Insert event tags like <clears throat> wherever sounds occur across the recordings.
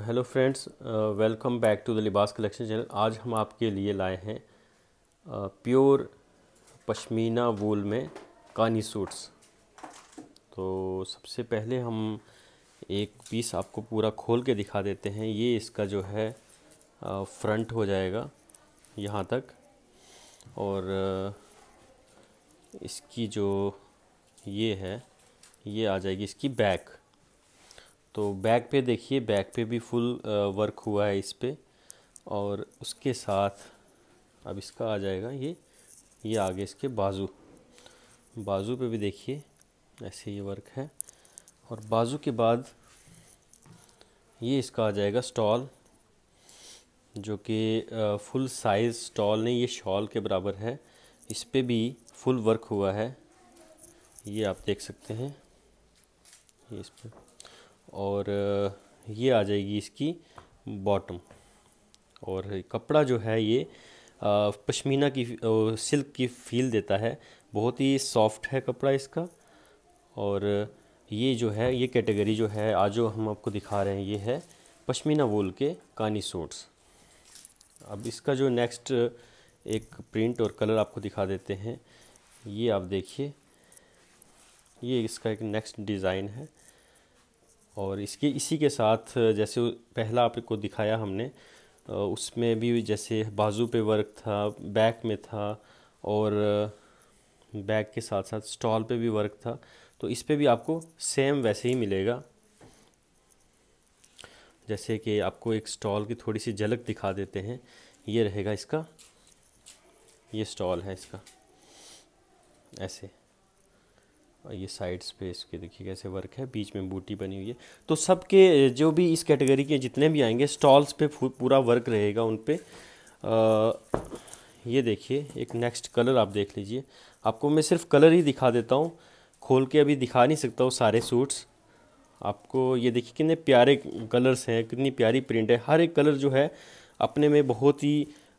hello friends welcome back to the Libas collection channel आज हम आपके लिए लाए हैं प्योर पश्मीना वूल में कानी सूट्स तो सबसे पहले हम एक पीस आपको पूरा खोल के दिखा देते हैं ये इसका जो है फ्रंट हो जाएगा यहाँ तक और इसकी जो ये है ये आ जाएगी इसकी बैक तो बैक पे देखिए बैक पे भी फुल वर्क हुआ है इस पर और उसके साथ अब इसका आ जाएगा ये ये आगे इसके बाजू बाजू पे भी देखिए ऐसे ये वर्क है और बाजू के बाद ये इसका आ जाएगा स्टॉल जो कि फुल साइज़ स्टॉल नहीं ये शॉल के बराबर है इस पर भी फुल वर्क हुआ है ये आप देख सकते हैं ये इस पर और ये आ जाएगी इसकी बॉटम और कपड़ा जो है ये पश्मीना की सिल्क की फील देता है बहुत ही सॉफ्ट है कपड़ा इसका और ये जो है ये कैटेगरी जो है आज जो हम आपको दिखा रहे हैं ये है पशमीना वोल के कानी सोट्स अब इसका जो नेक्स्ट एक प्रिंट और कलर आपको दिखा देते हैं ये आप देखिए ये इसका एक नेक्स्ट डिज़ाइन है और इसके इसी के साथ जैसे पहला आपको दिखाया हमने उसमें भी जैसे बाजू पे वर्क था बैक में था और बैक के साथ साथ स्टॉल पे भी वर्क था तो इस पर भी आपको सेम वैसे ही मिलेगा जैसे कि आपको एक स्टॉल की थोड़ी सी झलक दिखा देते हैं ये रहेगा इसका ये स्टॉल है इसका ऐसे ये साइड स्पेस के देखिए कैसे वर्क है बीच में बूटी बनी हुई है तो सबके जो भी इस कैटेगरी के जितने भी आएंगे स्टॉल्स पे पूरा वर्क रहेगा उन पर ये देखिए एक नेक्स्ट कलर आप देख लीजिए आपको मैं सिर्फ कलर ही दिखा देता हूँ खोल के अभी दिखा नहीं सकता हूँ सारे सूट्स आपको ये देखिए कितने प्यारे कलर्स हैं कितनी प्यारी प्रिंट है हर एक कलर जो है अपने में बहुत ही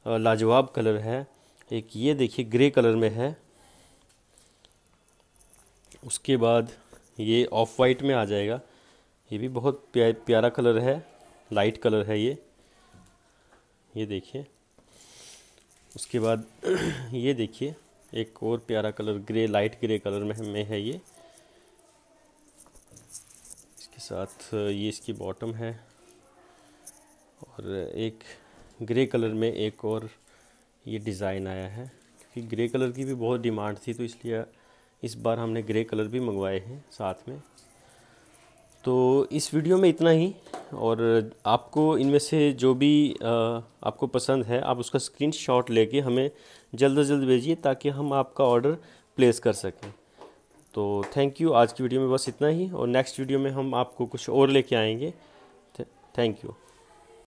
लाजवाब कलर है एक ये देखिए ग्रे कलर में है उसके बाद ये ऑफ वाइट में आ जाएगा ये भी बहुत प्यारा कलर है लाइट कलर है ये ये देखिए उसके बाद <clears throat> ये देखिए एक और प्यारा colour grey light grey colour में में है ये इसके साथ ये इसकी बॉटम है और एक ग्रे कलर में एक और ये डिज़ाइन आया है क्योंकि ग्रे कलर की भी बहुत डिमांड थी तो इसलिए इस बार हमने ग्रे कलर भी मंगवाए हैं साथ में तो इस वीडियो में इतना ही और आपको इनमें से जो भी आपको पसंद है आप उसका स्क्रीनशॉट लेके हमें जल्द से जल्द भेजिए ताकि हम आपका ऑर्डर प्लेस कर सकें तो थैंक यू आज की वीडियो में बस इतना ही और नेक्स्ट वीडियो में हम आपको कुछ और लेके आएंगे थैंक यू